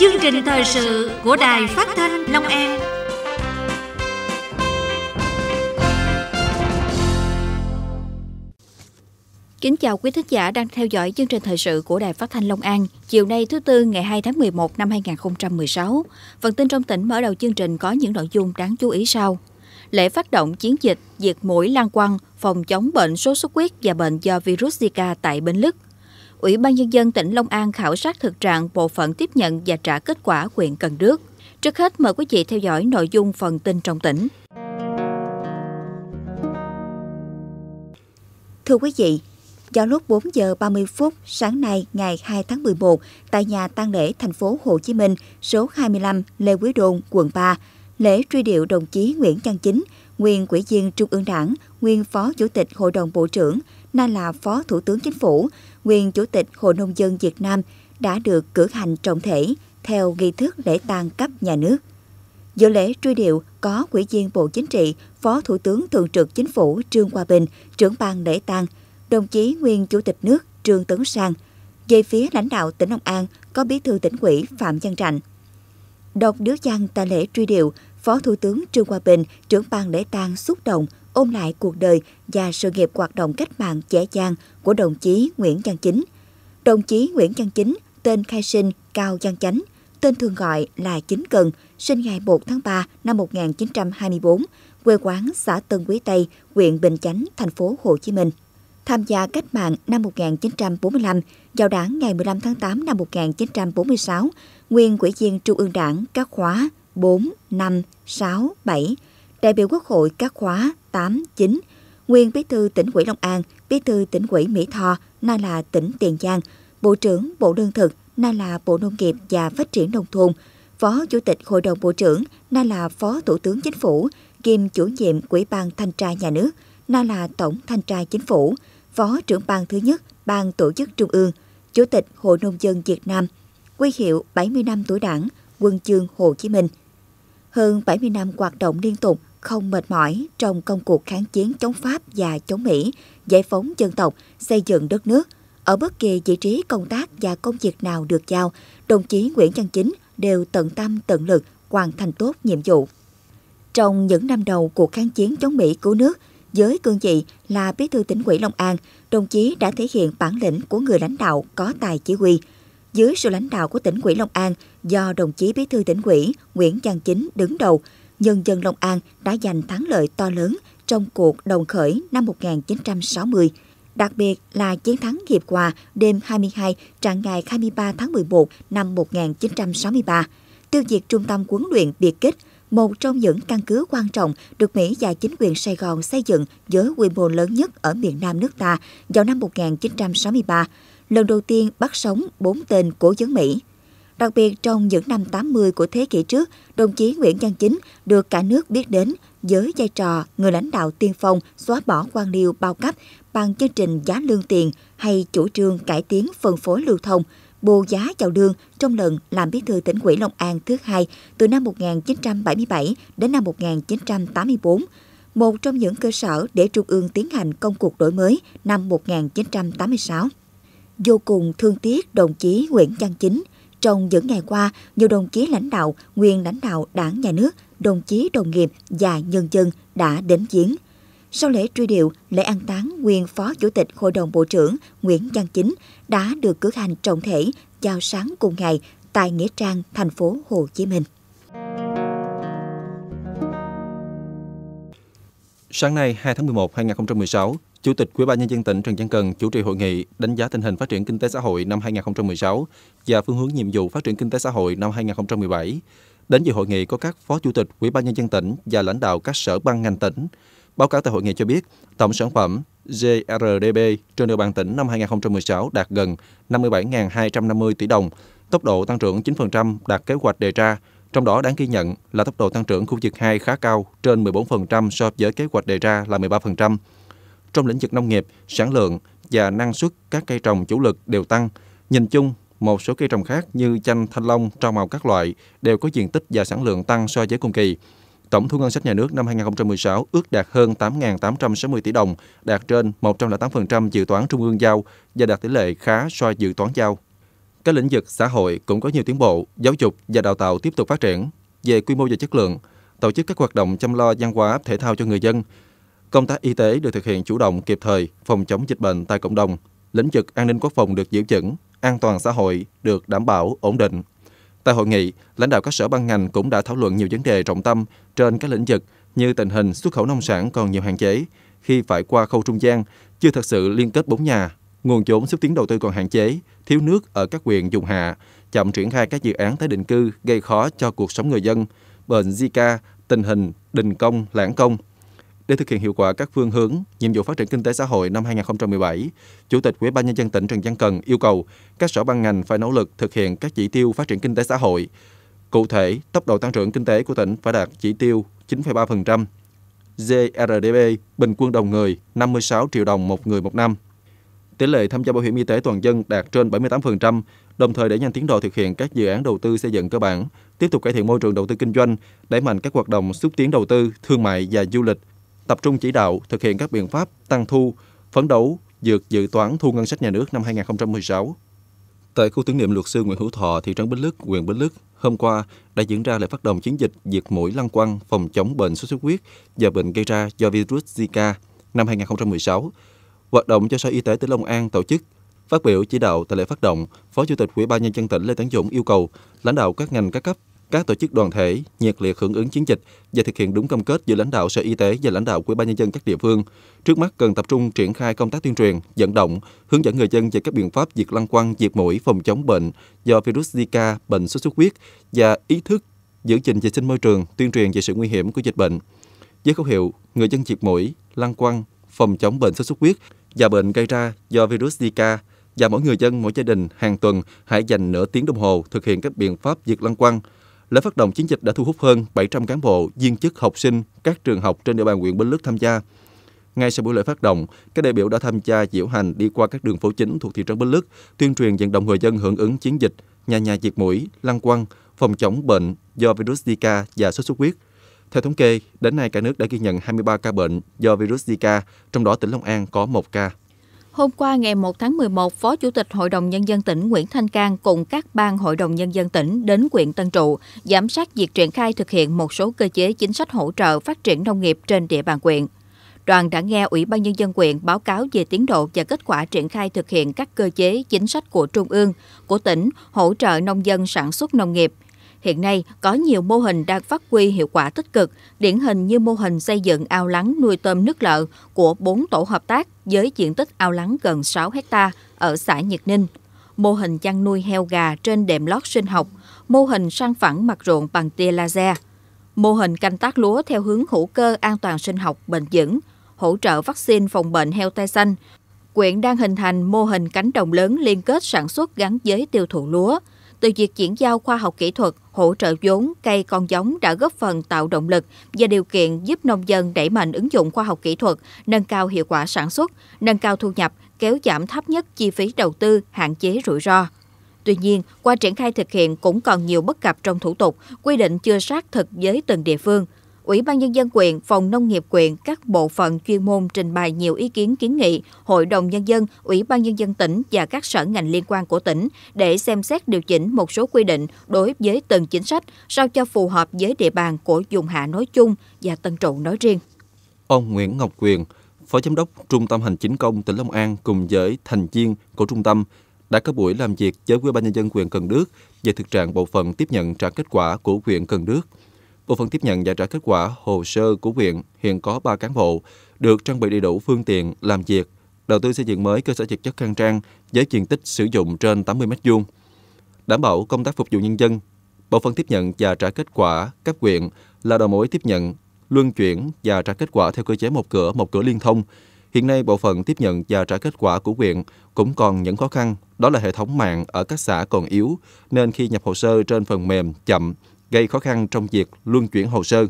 chương trình thời sự của Đài Phát thanh Long An. Kính chào quý thính giả đang theo dõi chương trình thời sự của Đài Phát thanh Long An. Chiều nay thứ tư ngày 2 tháng 11 năm 2016, phần tin trong tỉnh mở đầu chương trình có những nội dung đáng chú ý sau. Lễ phát động chiến dịch diệt mũi lan quăng phòng chống bệnh sốt xuất huyết và bệnh do virus Zika tại Bến Lức – Ủy ban Nhân dân tỉnh Long An khảo sát thực trạng bộ phận tiếp nhận và trả kết quả huyện Cần Đước. Trước hết, mời quý vị theo dõi nội dung phần tin trong tỉnh. Thưa quý vị, vào lúc 4 giờ 30 phút sáng nay ngày 2 tháng 11 tại nhà tang lễ thành phố Hồ Chí Minh, số 25 Lê Quý Đôn, quận 3, lễ truy điệu đồng chí Nguyễn Văn Chính, nguyên Ủy viên Trung ương Đảng, nguyên Phó Chủ tịch Hội đồng Bộ trưởng, nay là Phó Thủ tướng Chính phủ, nguyên Chủ tịch Hội Nông dân Việt Nam đã được cử hành trọng thể theo nghi thức lễ tang cấp nhà nước. Dự lễ truy điệu có Ủy viên Bộ Chính trị, Phó Thủ tướng Thường trực Chính phủ Trương Hòa Bình, trưởng ban lễ tang, đồng chí nguyên Chủ tịch nước Trương Tấn Sang, về phía lãnh đạo tỉnh Long An có bí thư tỉnh ủy Phạm Văn Trạnh. Đọc đứa văn tại lễ truy điệu, Phó Thủ tướng Trương Hòa Bình, trưởng ban lễ tang xúc động ôm lại cuộc đời và sự nghiệp hoạt động cách mạng dễ dàng của đồng chí Nguyễn Văn Chính. Đồng chí Nguyễn Văn Chính, tên khai sinh Cao Văn Chánh, tên thường gọi là Chính Cần, sinh ngày 1 tháng 3 năm 1924, quê quán xã Tân Quý Tây, huyện Bình Chánh, thành phố Hồ Chí Minh. Tham gia cách mạng năm 1945, vào đảng ngày 15 tháng 8 năm 1946, nguyên ủy viên Trung ương Đảng các khóa 4, 5, 6, 7, đại biểu Quốc hội các khóa 8, 9, nguyên bí thư tỉnh ủy Long An, bí thư tỉnh ủy Mỹ Tho, nay là tỉnh Tiền Giang, Bộ trưởng Bộ Lương thực, nay là Bộ Nông nghiệp và Phát triển Nông thôn, Phó Chủ tịch Hội đồng Bộ trưởng, nay là Phó Thủ tướng Chính phủ, kiêm chủ nhiệm Ủy ban Thanh tra Nhà nước, nay là Tổng Thanh tra Chính phủ, Phó trưởng ban thứ nhất Ban Tổ chức Trung ương, Chủ tịch Hội Nông dân Việt Nam, quy hiệu 70 năm tuổi đảng, quân chương Hồ Chí Minh. Hơn 70 năm hoạt động liên tục không mệt mỏi trong công cuộc kháng chiến chống Pháp và chống Mỹ, giải phóng dân tộc, xây dựng đất nước. Ở bất kỳ vị trí công tác và công việc nào được giao, đồng chí Nguyễn Văn Chính đều tận tâm tận lực hoàn thành tốt nhiệm vụ. Trong những năm đầu cuộc kháng chiến chống Mỹ cứu nước, với cương vị là bí thư tỉnh ủy Long An, đồng chí đã thể hiện bản lĩnh của người lãnh đạo có tài chỉ huy. Dưới sự lãnh đạo của tỉnh ủy Long An do đồng chí bí thư tỉnh ủy Nguyễn Văn Chính đứng đầu, nhân dân Long An đã giành thắng lợi to lớn trong cuộc đồng khởi năm 1960, đặc biệt là chiến thắng hiệp hòa đêm 22 trạng ngày 23 tháng 11 năm 1963, tiêu diệt trung tâm huấn luyện biệt kích, một trong những căn cứ quan trọng được Mỹ và chính quyền Sài Gòn xây dựng với quy mô lớn nhất ở miền Nam nước ta vào năm 1963, lần đầu tiên bắt sống bốn tên cố vấn Mỹ. Đặc biệt trong những năm 80 của thế kỷ trước, đồng chí Nguyễn Văn Chính được cả nước biết đến với vai trò người lãnh đạo tiên phong xóa bỏ quan liêu bao cấp bằng chương trình giá lương tiền hay chủ trương cải tiến phân phối lưu thông, bù giá chào lương trong lần làm bí thư tỉnh ủy Long An thứ hai từ năm 1977 đến năm 1984 một trong những cơ sở để Trung ương tiến hành công cuộc đổi mới năm 1986. Vô cùng thương tiếc đồng chí Nguyễn Văn Chính, trong những ngày qua, nhiều đồng chí lãnh đạo, nguyên lãnh đạo đảng nhà nước, đồng chí đồng nghiệp và nhân dân đã đến diễn. Sau lễ truy điệu, lễ an táng nguyên Phó Chủ tịch Hội đồng Bộ trưởng Nguyễn Văn Chính đã được cử hành trọng thể vào sáng cùng ngày tại Nghĩa Trang, thành phố Hồ Chí Minh. Sáng nay 2 tháng 11 2016, Chủ tịch Ủy ban nhân dân tỉnh Trần Văn Cần chủ trì hội nghị đánh giá tình hình phát triển kinh tế xã hội năm 2016 và phương hướng nhiệm vụ phát triển kinh tế xã hội năm 2017. Đến dự hội nghị có các phó chủ tịch Ủy ban nhân dân tỉnh và lãnh đạo các sở ban ngành tỉnh. Báo cáo tại hội nghị cho biết, tổng sản phẩm GRDP trên địa bàn tỉnh năm 2016 đạt gần 57.250 tỷ đồng, tốc độ tăng trưởng 9% đạt kế hoạch đề ra, trong đó đáng ghi nhận là tốc độ tăng trưởng khu vực 2 khá cao, trên 14% so với kế hoạch đề ra là 13% trong lĩnh vực nông nghiệp, sản lượng và năng suất các cây trồng chủ lực đều tăng. Nhìn chung, một số cây trồng khác như chanh, thanh long, rau màu các loại đều có diện tích và sản lượng tăng so với cùng kỳ. Tổng thu ngân sách nhà nước năm 2016 ước đạt hơn 8.860 tỷ đồng, đạt trên 108% dự toán trung ương giao và đạt tỷ lệ khá so với dự toán giao. Các lĩnh vực xã hội cũng có nhiều tiến bộ, giáo dục và đào tạo tiếp tục phát triển. Về quy mô và chất lượng, tổ chức các hoạt động chăm lo văn hóa thể thao cho người dân, Công tác y tế được thực hiện chủ động kịp thời, phòng chống dịch bệnh tại cộng đồng, lĩnh vực an ninh quốc phòng được giữ vững, an toàn xã hội được đảm bảo ổn định. Tại hội nghị, lãnh đạo các sở ban ngành cũng đã thảo luận nhiều vấn đề trọng tâm trên các lĩnh vực như tình hình xuất khẩu nông sản còn nhiều hạn chế khi phải qua khâu trung gian, chưa thật sự liên kết bốn nhà, nguồn vốn xúc tiến đầu tư còn hạn chế, thiếu nước ở các huyện dùng hạ, chậm triển khai các dự án tái định cư gây khó cho cuộc sống người dân, bệnh Zika, tình hình đình công, lãng công – để thực hiện hiệu quả các phương hướng, nhiệm vụ phát triển kinh tế xã hội năm 2017, Chủ tịch Ủy ban nhân dân tỉnh Trần Văn Cần yêu cầu các sở ban ngành phải nỗ lực thực hiện các chỉ tiêu phát triển kinh tế xã hội. Cụ thể, tốc độ tăng trưởng kinh tế của tỉnh phải đạt chỉ tiêu 9,3%, GRDP bình quân đầu người 56 triệu đồng một người một năm. Tỷ lệ tham gia bảo hiểm y tế toàn dân đạt trên 78%, đồng thời đẩy nhanh tiến độ thực hiện các dự án đầu tư xây dựng cơ bản, tiếp tục cải thiện môi trường đầu tư kinh doanh, đẩy mạnh các hoạt động xúc tiến đầu tư, thương mại và du lịch, tập trung chỉ đạo thực hiện các biện pháp tăng thu, phấn đấu vượt dự toán thu ngân sách nhà nước năm 2016. Tại khu tưởng niệm luật sư Nguyễn Hữu Thọ, thị trấn Bến Lức, huyện Bến Lức, hôm qua đã diễn ra lễ phát động chiến dịch diệt mũi lăng quăng phòng chống bệnh sốt xuất huyết và bệnh gây ra do virus Zika năm 2016. Hoạt động do Sở Y tế tỉnh Long An tổ chức. Phát biểu chỉ đạo tại lễ phát động, Phó Chủ tịch Ủy ban nhân dân tỉnh Lê Tấn Dũng yêu cầu lãnh đạo các ngành các cấp các tổ chức đoàn thể nhiệt liệt hưởng ứng chiến dịch và thực hiện đúng cam kết giữa lãnh đạo Sở Y tế và lãnh đạo Ủy ban nhân dân các địa phương. Trước mắt cần tập trung triển khai công tác tuyên truyền, vận động, hướng dẫn người dân về các biện pháp diệt lăng quăng, diệt mũi, phòng chống bệnh do virus Zika, bệnh sốt xuất huyết và ý thức giữ gìn vệ sinh môi trường, tuyên truyền về sự nguy hiểm của dịch bệnh. Với khẩu hiệu người dân diệt mũi, lăng quăng, phòng chống bệnh sốt xuất huyết và bệnh gây ra do virus Zika và mỗi người dân, mỗi gia đình hàng tuần hãy dành nửa tiếng đồng hồ thực hiện các biện pháp diệt lăng quăng, Lễ phát động chiến dịch đã thu hút hơn 700 cán bộ, viên chức, học sinh các trường học trên địa bàn huyện Bến Lức tham gia. Ngay sau buổi lễ phát động, các đại biểu đã tham gia diễu hành đi qua các đường phố chính thuộc thị trấn Bến Lức, tuyên truyền vận động người dân hưởng ứng chiến dịch nhà nhà diệt mũi, lăng quăng, phòng chống bệnh do virus Zika và sốt xuất huyết. Theo thống kê, đến nay cả nước đã ghi nhận 23 ca bệnh do virus Zika, trong đó tỉnh Long An có 1 ca. Hôm qua ngày 1 tháng 11, Phó Chủ tịch Hội đồng Nhân dân tỉnh Nguyễn Thanh Cang cùng các ban Hội đồng Nhân dân tỉnh đến quyện Tân Trụ, giám sát việc triển khai thực hiện một số cơ chế chính sách hỗ trợ phát triển nông nghiệp trên địa bàn quyện. Đoàn đã nghe Ủy ban Nhân dân quyện báo cáo về tiến độ và kết quả triển khai thực hiện các cơ chế chính sách của Trung ương, của tỉnh hỗ trợ nông dân sản xuất nông nghiệp – Hiện nay, có nhiều mô hình đang phát huy hiệu quả tích cực, điển hình như mô hình xây dựng ao lắng nuôi tôm nước lợ của 4 tổ hợp tác với diện tích ao lắng gần 6 hecta ở xã Nhật Ninh, mô hình chăn nuôi heo gà trên đệm lót sinh học, mô hình săn phẳng mặt ruộng bằng tia laser, mô hình canh tác lúa theo hướng hữu cơ an toàn sinh học bền vững, hỗ trợ vaccine phòng bệnh heo tai xanh, quyện đang hình thành mô hình cánh đồng lớn liên kết sản xuất gắn với tiêu thụ lúa, từ việc chuyển giao khoa học kỹ thuật, hỗ trợ vốn, cây con giống đã góp phần tạo động lực và điều kiện giúp nông dân đẩy mạnh ứng dụng khoa học kỹ thuật, nâng cao hiệu quả sản xuất, nâng cao thu nhập, kéo giảm thấp nhất chi phí đầu tư, hạn chế rủi ro. Tuy nhiên, qua triển khai thực hiện cũng còn nhiều bất cập trong thủ tục, quy định chưa sát thực với từng địa phương – Ủy ban Nhân dân quyện, Phòng Nông nghiệp quyện, các bộ phận chuyên môn trình bày nhiều ý kiến kiến nghị, Hội đồng Nhân dân, Ủy ban Nhân dân tỉnh và các sở ngành liên quan của tỉnh để xem xét điều chỉnh một số quy định đối với từng chính sách sao cho phù hợp với địa bàn của vùng hạ nói chung và Tân Trụ nói riêng. Ông Nguyễn Ngọc Quyền, Phó Giám đốc Trung tâm Hành chính công tỉnh Long An cùng với thành viên của trung tâm đã có buổi làm việc với Ủy ban nhân dân huyện Cần Đước về thực trạng bộ phận tiếp nhận trả kết quả của huyện Cần Đước Bộ phận tiếp nhận và trả kết quả hồ sơ của huyện hiện có 3 cán bộ, được trang bị đầy đủ phương tiện làm việc, đầu tư xây dựng mới cơ sở vật chất khang trang với diện tích sử dụng trên 80 m vuông Đảm bảo công tác phục vụ nhân dân, bộ phận tiếp nhận và trả kết quả các huyện là đầu mối tiếp nhận, luân chuyển và trả kết quả theo cơ chế một cửa một cửa liên thông. Hiện nay bộ phận tiếp nhận và trả kết quả của huyện cũng còn những khó khăn, đó là hệ thống mạng ở các xã còn yếu nên khi nhập hồ sơ trên phần mềm chậm gây khó khăn trong việc luân chuyển hồ sơ.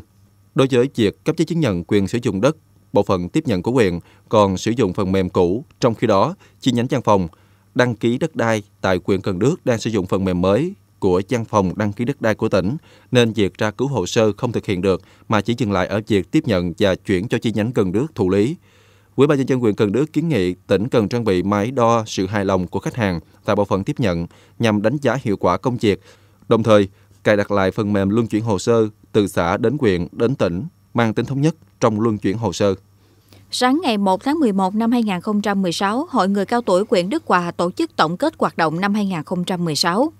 Đối với việc cấp giấy chứng nhận quyền sử dụng đất, bộ phận tiếp nhận của quyền còn sử dụng phần mềm cũ, trong khi đó chi nhánh văn phòng đăng ký đất đai tại quyền Cần Đước đang sử dụng phần mềm mới của văn phòng đăng ký đất đai của tỉnh nên việc tra cứu hồ sơ không thực hiện được mà chỉ dừng lại ở việc tiếp nhận và chuyển cho chi nhánh Cần Đước thụ lý. Ủy ban nhân dân quyền Cần Đức kiến nghị tỉnh cần trang bị máy đo sự hài lòng của khách hàng tại bộ phận tiếp nhận nhằm đánh giá hiệu quả công việc, đồng thời cài đặt lại phần mềm luân chuyển hồ sơ từ xã đến quyện đến tỉnh mang tính thống nhất trong luân chuyển hồ sơ. Sáng ngày 1 tháng 11 năm 2016, Hội người cao tuổi quyện Đức Hòa tổ chức tổng kết hoạt động năm 2016.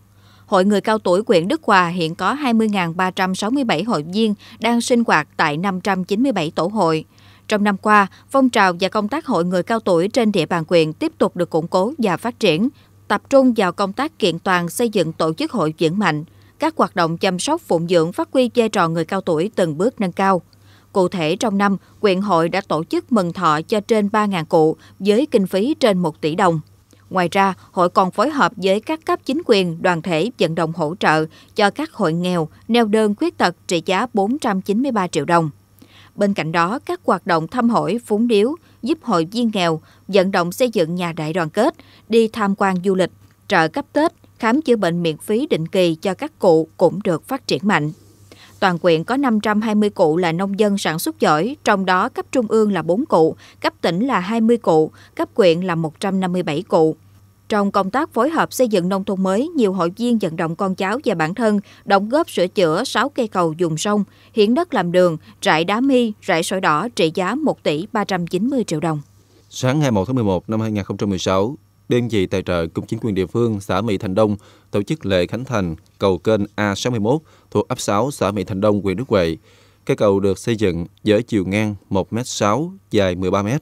Hội người cao tuổi quyện Đức Hòa hiện có 20.367 hội viên đang sinh hoạt tại 597 tổ hội. Trong năm qua, phong trào và công tác hội người cao tuổi trên địa bàn quyện tiếp tục được củng cố và phát triển, tập trung vào công tác kiện toàn xây dựng tổ chức hội vững mạnh, các hoạt động chăm sóc phụng dưỡng phát huy vai trò người cao tuổi từng bước nâng cao. Cụ thể trong năm, quyện hội đã tổ chức mừng thọ cho trên 3.000 cụ với kinh phí trên 1 tỷ đồng. Ngoài ra, hội còn phối hợp với các cấp chính quyền, đoàn thể vận động hỗ trợ cho các hội nghèo, neo đơn khuyết tật trị giá 493 triệu đồng. Bên cạnh đó, các hoạt động thăm hỏi, phúng điếu, giúp hội viên nghèo, vận động xây dựng nhà đại đoàn kết, đi tham quan du lịch, trợ cấp Tết, khám chữa bệnh miễn phí định kỳ cho các cụ cũng được phát triển mạnh. Toàn quyện có 520 cụ là nông dân sản xuất giỏi, trong đó cấp trung ương là 4 cụ, cấp tỉnh là 20 cụ, cấp quyện là 157 cụ. Trong công tác phối hợp xây dựng nông thôn mới, nhiều hội viên vận động con cháu và bản thân đóng góp sửa chữa 6 cây cầu dùng sông, hiến đất làm đường, rải đá mi, rải sỏi đỏ trị giá 1 tỷ 390 triệu đồng. Sáng 21 tháng 11 năm 2016, đơn vị tài trợ cùng chính quyền địa phương xã Mỹ Thành Đông tổ chức lễ khánh thành cầu kênh A61 thuộc ấp 6 xã Mỹ Thành Đông, huyện Đức Huệ. Cây cầu được xây dựng với chiều ngang 1m6, dài 13m.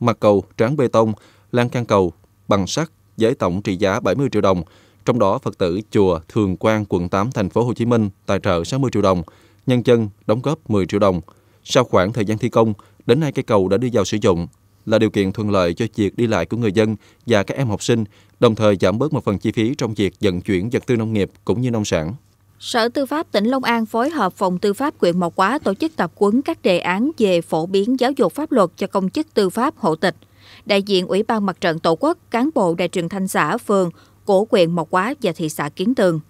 Mặt cầu tráng bê tông, lan can cầu bằng sắt với tổng trị giá 70 triệu đồng, trong đó Phật tử chùa Thường Quang quận 8 thành phố Hồ Chí Minh tài trợ 60 triệu đồng, nhân dân đóng góp 10 triệu đồng. Sau khoảng thời gian thi công, đến nay cây cầu đã đưa vào sử dụng là điều kiện thuận lợi cho việc đi lại của người dân và các em học sinh, đồng thời giảm bớt một phần chi phí trong việc vận chuyển vật tư nông nghiệp cũng như nông sản. Sở Tư pháp tỉnh Long An phối hợp Phòng Tư pháp huyện Mộc Hóa tổ chức tập huấn các đề án về phổ biến giáo dục pháp luật cho công chức tư pháp hộ tịch. Đại diện Ủy ban Mặt trận Tổ quốc, cán bộ đại truyền thanh xã, phường của huyện Mộc Hóa và thị xã Kiến Tường.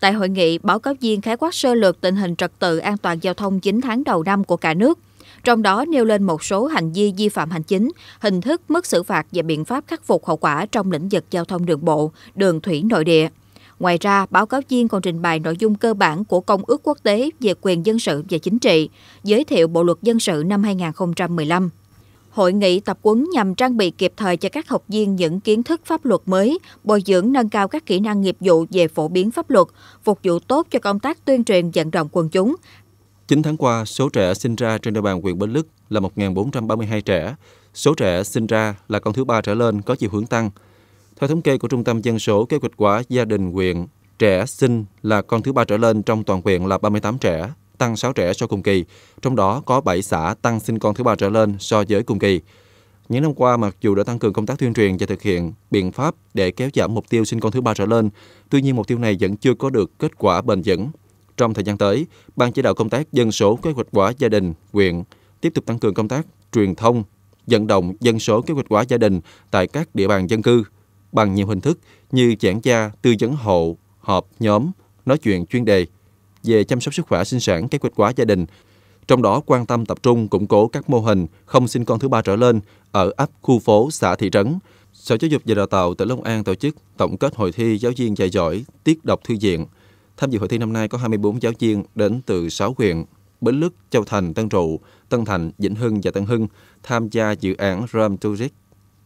Tại hội nghị, báo cáo viên khái quát sơ lược tình hình trật tự an toàn giao thông 9 tháng đầu năm của cả nước – trong đó nêu lên một số hành vi vi phạm hành chính, hình thức, mức xử phạt và biện pháp khắc phục hậu quả trong lĩnh vực giao thông đường bộ, đường thủy nội địa. Ngoài ra, báo cáo viên còn trình bày nội dung cơ bản của Công ước quốc tế về quyền dân sự và chính trị, giới thiệu Bộ luật dân sự năm 2015. Hội nghị tập huấn nhằm trang bị kịp thời cho các học viên những kiến thức pháp luật mới, bồi dưỡng nâng cao các kỹ năng nghiệp vụ về phổ biến pháp luật, phục vụ tốt cho công tác tuyên truyền vận động quần chúng, 9 tháng qua, số trẻ sinh ra trên địa bàn huyện Bến Lức là 1.432 trẻ. Số trẻ sinh ra là con thứ ba trở lên có chiều hướng tăng. Theo thống kê của Trung tâm Dân số Kế hoạch hóa gia đình huyện, trẻ sinh là con thứ ba trở lên trong toàn huyện là 38 trẻ, tăng 6 trẻ so cùng kỳ, trong đó có 7 xã tăng sinh con thứ ba trở lên so với cùng kỳ. Những năm qua, mặc dù đã tăng cường công tác tuyên truyền và thực hiện biện pháp để kéo giảm mục tiêu sinh con thứ ba trở lên, tuy nhiên mục tiêu này vẫn chưa có được kết quả bền vững trong thời gian tới, Ban chỉ đạo công tác dân số kế hoạch quả gia đình quyện tiếp tục tăng cường công tác truyền thông, vận động dân số kế hoạch quả gia đình tại các địa bàn dân cư bằng nhiều hình thức như giảng gia, tư vấn hộ, họp nhóm, nói chuyện chuyên đề về chăm sóc sức khỏe sinh sản kế hoạch quả gia đình, trong đó quan tâm tập trung củng cố các mô hình không sinh con thứ ba trở lên ở ấp, khu phố, xã, thị trấn. Sở Giáo dục và Đào tạo tỉnh Long An tổ chức tổng kết hội thi giáo viên dạy giỏi, tiết đọc thư viện – Tham dự hội thi năm nay có 24 giáo viên đến từ 6 huyện Bến Lức, Châu Thành, Tân Trụ, Tân Thành, Vĩnh Hưng và Tân Hưng tham gia dự án Ram Tourist.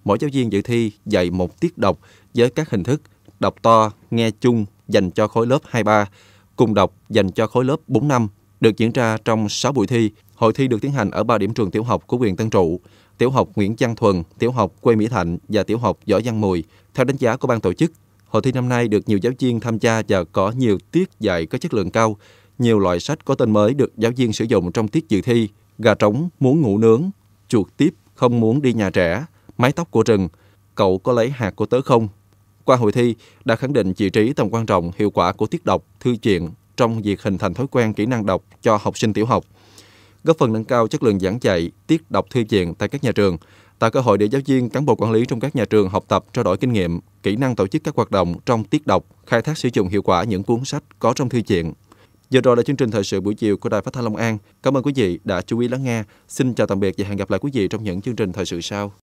Mỗi giáo viên dự thi dạy một tiết đọc với các hình thức đọc to, nghe chung dành cho khối lớp 23, cùng đọc dành cho khối lớp 4 năm được diễn ra trong 6 buổi thi. Hội thi được tiến hành ở 3 điểm trường tiểu học của huyện Tân Trụ, tiểu học Nguyễn Văn Thuần, tiểu học Quê Mỹ Thạnh và tiểu học Võ Văn Mùi. Theo đánh giá của ban tổ chức, Hội thi năm nay được nhiều giáo viên tham gia và có nhiều tiết dạy có chất lượng cao. Nhiều loại sách có tên mới được giáo viên sử dụng trong tiết dự thi, gà trống muốn ngủ nướng, chuột tiếp không muốn đi nhà trẻ, mái tóc của rừng, cậu có lấy hạt của tớ không? Qua hội thi đã khẳng định vị trí tầm quan trọng hiệu quả của tiết đọc, thư chuyện trong việc hình thành thói quen kỹ năng đọc cho học sinh tiểu học góp phần nâng cao chất lượng giảng dạy, tiết đọc thư viện tại các nhà trường, tạo cơ hội để giáo viên, cán bộ quản lý trong các nhà trường học tập, trao đổi kinh nghiệm, kỹ năng tổ chức các hoạt động trong tiết đọc, khai thác sử dụng hiệu quả những cuốn sách có trong thư viện. Giờ rồi là chương trình thời sự buổi chiều của Đài Phát thanh Long An. Cảm ơn quý vị đã chú ý lắng nghe. Xin chào tạm biệt và hẹn gặp lại quý vị trong những chương trình thời sự sau.